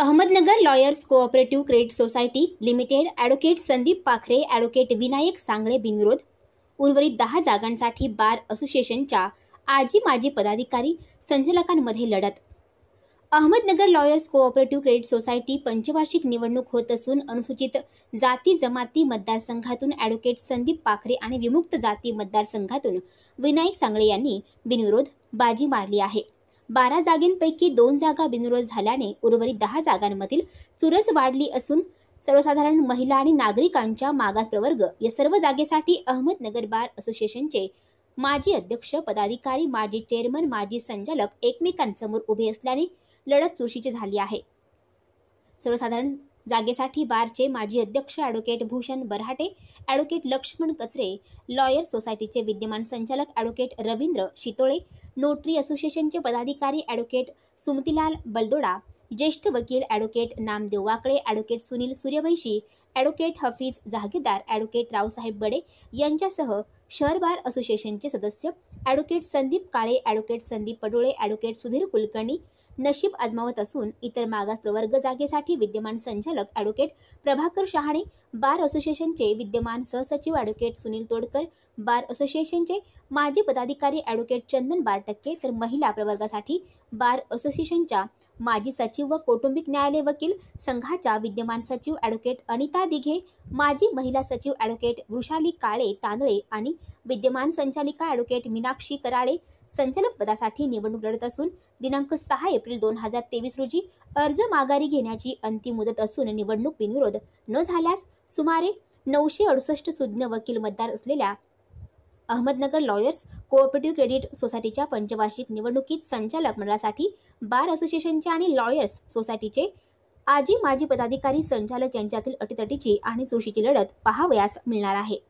Ahmednagar lawyers cooperative credit society limited advocate Sandeep Pakhare advocate Vinayak Sangle बिनविरोध उर्वरित दहा जागांसाठी बार असोसिएशनच्या आजी माजी पदाधिकारी संचालकांमध्ये लढत Ahmednagar lawyers cooperative credit society पंचवार्षिक निवडणूक होत असून अनुसूचित जाती जमाती मतदारसंघातून ॲडव्होकेट संदीप पाखरे आणि विमुक्त जाती मतदारसंघातून विनायक सांगळे यांनी बिनविरोध बाजी मारली आहे बारा जागेंपैकी दोन जागा बिनरोध झाल्याने उर्वरित दहा जागांमधील चुरस वाढली असून सर्वसाधारण महिला आणि नागरिकांच्या मागास प्रवर्ग या सर्व जागेसाठी अहमदनगर बार असोसिएशनचे माजी अध्यक्ष पदाधिकारी माजी चेअरमन माजी संचालक एकमेकांसमोर उभे असल्याने लढत चुरशीची झाली आहे सर्वसाधारण जागेसाठी बारचे माजी अध्यक्ष advocate Bhushan Barhate advocate Laxman Kachare lawyer सोसायटीचे विद्यमान संचालक ॲडव्होकेट रवींद्र शितोळे नोटरी असोसिएशनचे पदाधिकारी ॲडव्होकेट सुमतीलाल बलदोडा ज्येष्ठ वकील advocate Namdev Wakle advocate Sunil Suryavanshi advocate Hafeez Jahagirdar advocate Raosaheb Bade यांच्यासह शहर बार असोसिएशनचे सदस्य advocate Sandeep Kale advocate Sandeep Padole advocate Sudhir Kulkarni नशीब आजमावत असून इतर मागास प्रवर्ग जागेसाठी विद्यमान संचालक ॲडव्होकेट प्रभाकर शहाणे बार असोसिएशनचे विद्यमान सहसचिव ॲडव्होकेट सुनील तोडकर बार असोसिएशनचे माजी पदाधिकारी ॲडव्होकेट चंदन बारटक्के तर महिला प्रवर्गासाठी बार असोसिएशनच्या माजी सचिव व कौटुंबिक न्यायालय वकील संघाच्या विद्यमान सचिव ॲडव्होकेट अनिता दिघे माजी महिला सचिव ॲडव्होकेट वृषाली काळे तांदळे आणि विद्यमान संचालिका ॲडव्होकेट मीनाक्षी कराळे संचालक पदासाठी निवडणूक लढत असून दिनांक सहा एप्रिल दोन हजार तेवीस रोजी अर्ज माघारी घेण्याची अंतिम मुदत असून निवडणूक बिनविरोध न झाल्यास सुमारे नऊशे अडुसष्ट सुज्ञ वकील मतदार असलेल्या अहमदनगर लॉयर्स कोऑपरेटिव्ह क्रेडिट सोसायटीच्या पंचवार्षिक निवडणुकीत संचालक मंडळासाठी बार असोसिएशनच्या आणि लॉयर्स सोसायटीचे आजी माजी पदाधिकारी संचालक यांच्यातील अटीतटीची आणि चोशीची लढत पहावयास मिळणार आहे